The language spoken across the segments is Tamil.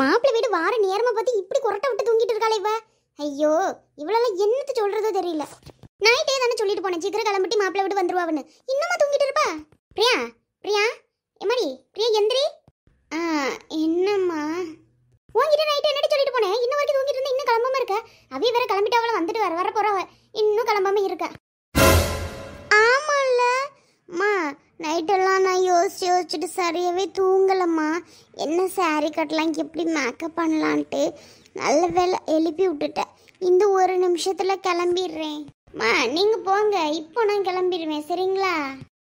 மாப்பிள்ளை வீடு வார நேரமா பார்த்து இப்படி குரட்ட விட்டு தூங்கிட்டு இருக்காளே இவ ஐயோ இவளெல்லாம் என்னத்து சொல்றதோ தெரியல நைட்டே தானே சொல்லிட்டு போனேன் சீக்கிரம் கிளம்பிட்டு மாப்பிள்ளை வீடு வந்துருவான்னு இன்னமா தூங்கிட்டு இருப்பா பிரியா பிரியா எம்மாடி பிரியா எந்திரி ஆ என்னம்மா உங்ககிட்ட நைட்டு என்னடி சொல்லிட்டு போனேன் இன்ன வரைக்கும் தூங்கிட்டு இருந்தா இன்னும் கிளம்பாம இருக்க அவ வேற கிளம்பிட்டு அவளை வந்துட்டு வர வர போறவ இன்னும் கிளம்பாம இருக்கா நைட்டெல்லாம் நான் யோசிச்சு யோசிச்சுட்டு சரியாகவே தூங்கலம்மா என்ன சாரீ கட்டலாம் எப்படி மேக்கப் பண்ணலான்ட்டு நல்ல வேலை எழுப்பி விட்டுட்டேன் இந்த ஒரு நிமிஷத்தில் கிளம்பிடுறேன் மா நீங்கள் போங்க இப்போ நான் கிளம்பிடுவேன் சரிங்களா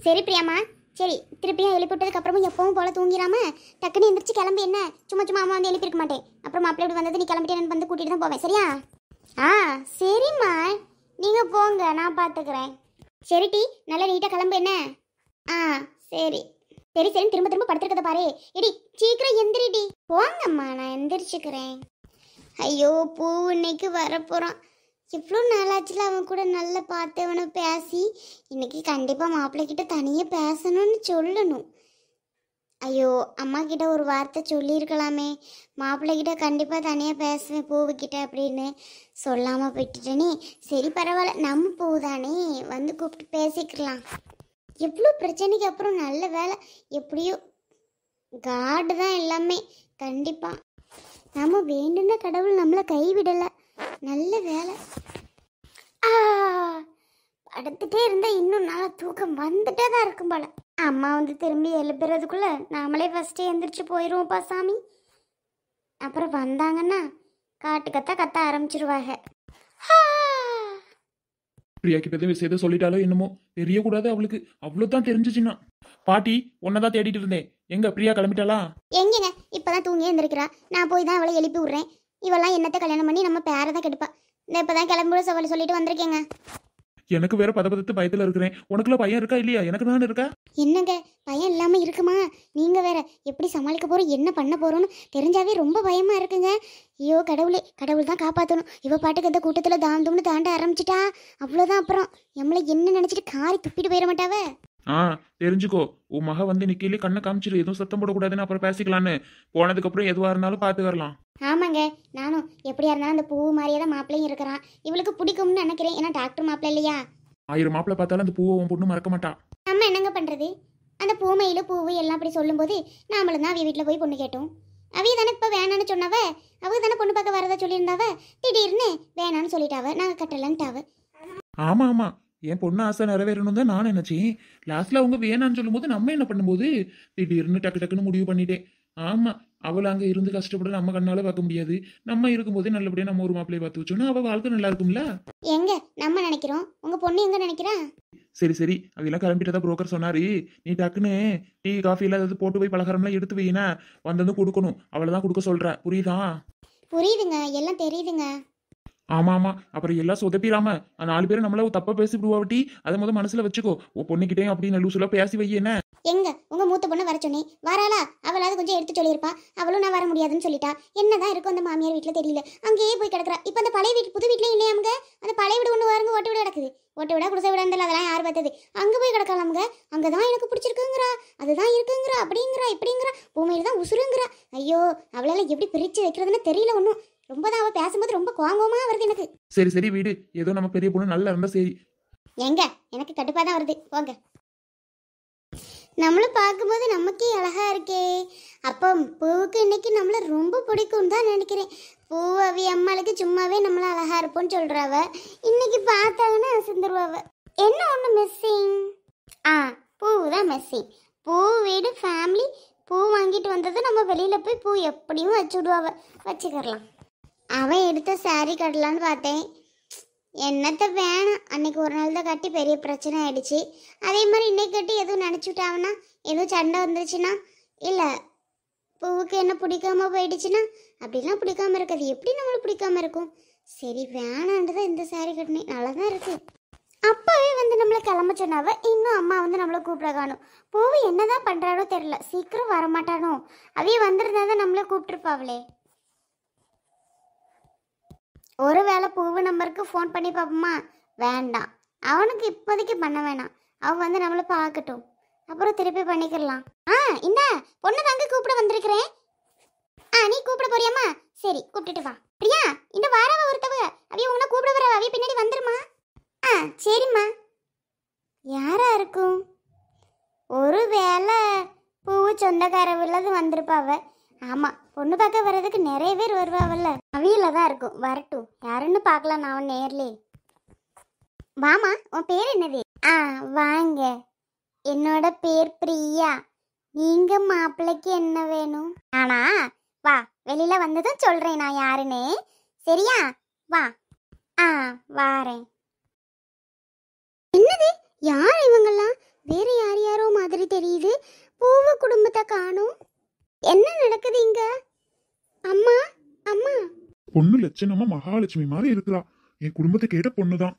சரி பிரியாம்மா சரி திருப்பியும் எழுப்பி விட்டதுக்கப்புறமும் எப்பவும் போல் தூங்கிடாமல் டக்குன்னு எந்திரிச்சு கிளம்பி என்ன சும்மா சும்மா அம்மா வந்து எழுப்பியிருக்க மாட்டேன் அப்புறம் அப்படி வந்தது நீ கிளம்பிட்டேன் வந்து கூட்டிகிட்டு தான் போவேன் சரியா ஆ சரிம்மா நீங்கள் போங்க நான் பார்த்துக்கிறேன் சரி டி நல்லா நீட்டாக கிளம்பு என்ன ஆ சரி சரி சரி திரும்ப திரும்ப படுத்துருக்கத பாரு இடி சீக்கிரம் எந்திரிடி போங்கம்மா நான் எந்திரிச்சுக்கிறேன் ஐயோ பூ இன்னைக்கு வரப்போகிறான் எவ்வளோ நாளாச்சுல அவன் கூட நல்லா பார்த்து அவனை பேசி இன்னைக்கு கண்டிப்பாக மாப்பிள்ளைக்கிட்ட தனியாக பேசணும்னு சொல்லணும் ஐயோ அம்மா கிட்ட ஒரு வார்த்தை சொல்லியிருக்கலாமே மாப்பிள்ளைகிட்ட கண்டிப்பாக தனியாக பேசுவேன் பூவுக்கிட்ட அப்படின்னு சொல்லாமல் போயிட்டுட்டேனே சரி பரவாயில்ல நம்ம பூ தானே வந்து கூப்பிட்டு பேசிக்கலாம் எவ்வளோ பிரச்சனைக்கு அப்புறம் நல்ல வேலை எப்படியோ காடு தான் எல்லாமே கண்டிப்பாக நம்ம வேண்டுன கடவுள் நம்மளை கைவிடலை நல்ல வேலை படுத்துட்டே இருந்தால் இன்னும் நல்லா தூக்கம் வந்துட்டே தான் இருக்கும் போல அம்மா வந்து திரும்பி எழுப்புறதுக்குள்ளே நாமளே ஃபஸ்ட்டே எந்திரிச்சு போயிடுவோம்ப்பா சாமி அப்புறம் வந்தாங்கன்னா காட்டு கத்த கத்த ஆரம்பிச்சிருவாங்க ஹா பிரியா கிட்ட எதுவும் விஷயத்த சொல்லிட்டாலோ என்னமோ தெரியக்கூடாது அவளுக்கு அவ்வளவுதான் தெரிஞ்சிச்சுன்னா பாட்டி உன்னதான் தேடிட்டு இருந்தேன் எங்க பிரியா கிளம்பிட்டாளா எங்கங்க இப்பதான் தூங்கி இருந்திருக்கிறா நான் போய் தான் அவளை எழுப்பி விடுறேன் இவெல்லாம் என்னத்தை கல்யாணம் பண்ணி நம்ம பேரை தான் கெடுப்பா இந்த இப்பதான் கிளம்புற சவால் சொல்லிட்டு வந்திருக்கேங்க எனக்கு வேற பதப்பதத்து பயத்துல இருக்கிறேன் உனக்குள்ள பையன் இருக்கா இல்லையா எனக்கு நான் இருக்கா என்னங்க பயம் இல்லாம இருக்குமா நீங்க வேற எப்படி சமாளிக்க போறோம் என்ன பண்ண போறோம்னு தெரிஞ்சாவே ரொம்ப பயமா இருக்குங்க ஐயோ கடவுளே கடவுள் தான் காப்பாற்றணும் இவ பாட்டுக்கு இந்த கூட்டத்துல தாந்தோம்னு தாண்ட ஆரம்பிச்சிட்டா அவ்வளவுதான் அப்புறம் நம்மள என்ன நினைச்சிட்டு காரி துப்பிட்டு போயிட மாட்டாவே ஆ தெரிஞ்சுக்கோ உன் மக வந்து நிக்கையிலே கண்ணை காமிச்சிரு எதுவும் சத்தம் போடக்கூடாதுன்னு அப்புறம் பேசிக்கலான்னு போனதுக்கப்புறம் எதுவாக இருந்தாலும் வரலாம் ஆமாங்க நானும் எப்படியா இருந்தாலும் அந்த பூ மாதிரியே தான் மாப்பிளையும் இருக்கிறான் இவளுக்கு பிடிக்கும்னு நினைக்கிறேன் ஏன்னா டாக்டர் மாப்பிள்ள இல்லையா ஆயிரம் மாப்பிள்ள பார்த்தாலும் அந்த பூவை உன் பொண்ணு மறக்க மாட்டான் நம்ம என்னங்க பண்ணுறது அந்த பூமையில் பூவு எல்லாம் அப்படி சொல்லும் போது நாமளும் தான் அவ வீட்டில் போய் பொண்ணு கேட்டோம் அவைய தானே இப்போ வேணான்னு சொன்னவ அவங்க தானே பொண்ணு பார்க்க வரதா சொல்லியிருந்தாவ திடீர்னு வேணான்னு சொல்லிட்டாவ நாங்க கட்டலன்ட்டாவ ஆமாம் ஆமாம் என் பொண்ணு ஆசை நிறைவேறணும் தான் நான் நினைச்சேன் லாஸ்ட்டில் அவங்க வேணான்னு சொல்லும்போது நம்ம என்ன பண்ணும்போது திடீர்னு டக்கு டக்குன்னு முடிவு பண்ணிட்டேன் ஆமா அவள் அங்கே இருந்து கஷ்டப்பட நம்ம கண்ணால பார்க்க முடியாது நம்ம இருக்கும்போதே நல்லபடியா நம்ம ஒரு மாப்பிள்ளைய பார்த்து வச்சோம்னா அவள் வாழ்க்கை நல்லா இருக்கும்ல எங்க நம்ம நினைக்கிறோம் உங்க பொண்ணு எங்க நினைக்கிறா சரி சரி கிளம்பிட்டு தான் புரோக்கர் சொன்னாரு நீ டக்குன்னு டீ காஃபி எல்லாம் ஏதாவது போட்டு போய் பலகாரம்லாம் எடுத்து வைனா வந்ததும் கொடுக்கணும் அவளை தான் கொடுக்க சொல்ற புரியுதா புரியுதுங்க எல்லாம் தெரியுதுங்க ஆமா ஆமா அப்புறம் எல்லாம் சொதப்பிடாம நாலு பேரும் நம்மள பேசி விடுவாட்டி அதை முத மனசுல வச்சுக்கோ உன் பொண்ணுகிட்டே அப்படின்னு லூசுல பேசி வை என்ன எங்க உங்க மூத்த பொண்ணு வர சொன்னேன் வராளா அவளாவது கொஞ்சம் எடுத்து சொல்லியிருப்பா அவளும் நான் வர முடியாதுன்னு சொல்லிட்டா என்னதான் இருக்கும் அந்த மாமியார் வீட்டுல தெரியல அங்கேயே போய் கிடக்குறா இப்ப அந்த பழைய வீட்டு புது வீட்டுல இல்லையா அங்க அந்த பழைய வீடு ஒண்ணு வருங்க ஓட்ட வீடு கிடக்குது ஓட்ட விட குடிசை விட அதெல்லாம் யார் பார்த்தது அங்கே போய் கிடக்கலாமுங்க அங்கே தான் எனக்கு பிடிச்சிருக்குங்கிறா அதுதான் இருக்குங்கிறா அப்படிங்கிறா இப்படிங்கிறா பூமியில் தான் உசுருங்கிறா ஐயோ அவளால் எப்படி பிரித்து வைக்கிறதுன்னு தெரியல ஒன்றும் ரொம்ப தான் அவ பேசும்போது ரொம்ப கோவமா வருது எனக்கு சரி சரி வீடு ஏதோ நம்ம பெரிய பொண்ணு நல்லா இருந்தா சரி எங்க எனக்கு கடுப்பா தான் வருது போங்க நம்மளும் பார்க்கும்போது நமக்கே அழகா இருக்கே அப்போ பூவுக்கு இன்னைக்கு நம்மள ரொம்ப பிடிக்கும் தான் நினைக்கிறேன் பூவவி அம்மாளுக்கு சும்மாவே நம்மள அழகா இருப்போம்னு சொல்றாவ இன்னைக்கு பார்த்தாங்கன்னா அசந்துருவாவ என்ன ஒன்று மிஸ்ஸிங் ஆ பூவு தான் மிஸ்ஸிங் பூ வீடு ஃபேமிலி பூ வாங்கிட்டு வந்தது நம்ம வெளியில் போய் பூ எப்படியும் வச்சு விடுவாவ வச்சுக்கிறலாம் அவன் எடுத்த சாரி கட்டலான்னு பார்த்தேன் என்னத்த வேணாம் அன்னைக்கு ஒரு நாள் தான் கட்டி பெரிய பிரச்சனை ஆயிடுச்சு அதே மாதிரி இன்னைக்கு கட்டி எதுவும் நினச்சிட்டாங்கன்னா எதுவும் சண்டை வந்துருச்சுன்னா இல்லை பூவுக்கு என்ன பிடிக்காம போயிடுச்சுன்னா அப்படிலாம் பிடிக்காம இருக்காது எப்படி நம்மளுக்கு பிடிக்காம இருக்கும் சரி வேணான்ட்டு தான் இந்த சாரி கட்டினேன் நல்லா தான் இருக்கு அப்பாவே வந்து நம்மளை கிளம்ப சொன்னாவ இன்னும் அம்மா வந்து நம்மளை கூப்பிட காணும் பூவு என்னதான் பண்ணுறாரோ தெரில சீக்கிரம் வரமாட்டானோ அவையே வந்திருந்தா தான் நம்மளை கூப்பிட்டுருப்பாவளே ஒருவேளை பூவு நம்பருக்கு ஃபோன் பண்ணி பார்ப்போமா வேண்டாம் அவனுக்கு இப்போதைக்கு பண்ண வேணாம் அவன் வந்து நம்மளை பார்க்கட்டும் அப்புறம் திருப்பி பண்ணிக்கலாம் ஆ இந்த பொண்ணு தாங்க கூப்பிட வந்திருக்கிறேன் ஆ நீ கூப்பிட போறியாமா சரி கூப்பிட்டுட்டு வா பிரியா இந்த வாரவ ஒருத்தவ அவிய உன்னை கூப்பிட வர பின்னாடி வந்துருமா ஆ சரிம்மா யாரா இருக்கும் ஒருவேளை பூ சொந்தக்காரவில்லது வந்திருப்பாவ ஆமாம் பொண்ணு பார்க்க வர்றதுக்கு நிறைய பேர் வருவாவல்ல அவியில தான் இருக்கும் வரட்டும் யாருன்னு பார்க்கலாம் நான் நேர்லே வாமா உன் பேர் என்னது ஆ வாங்க என்னோட பேர் பிரியா நீங்க மாப்பிள்ளைக்கு என்ன வேணும் ஆனா வா வெளியில வந்ததும் சொல்றேன் நான் யாருன்னு சரியா வா ஆ வாரேன் என்னது யார் இவங்கெல்லாம் வேற யார் யாரோ மாதிரி தெரியுது பூவு குடும்பத்தை காணும் என்ன நடக்குது இங்க அம்மா அம்மா பொண்ணு லட்சணமா மகாலட்சுமி மாதிரி இருக்கிறா என் குடும்பத்தை கேட்ட பொண்ணுதான்